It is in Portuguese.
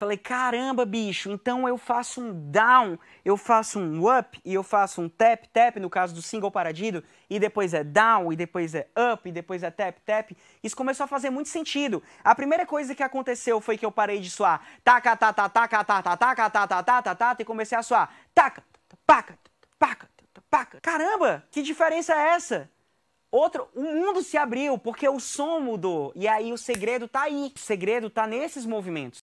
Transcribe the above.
Falei, caramba, bicho, então eu faço um down, eu faço um up e eu faço um tap, tap, no caso do single paradido, e depois é down, e depois é up, e depois é tap, tap. Isso começou a fazer muito sentido. A primeira coisa que aconteceu foi que eu parei de suar. taca, taca, taca, taca, taca, taca, taca, taca, e comecei a suar. taca, paca, paca, paca. Caramba, que diferença é essa? Outro, o mundo se abriu porque o som mudou. E aí o segredo tá aí. O segredo tá nesses movimentos.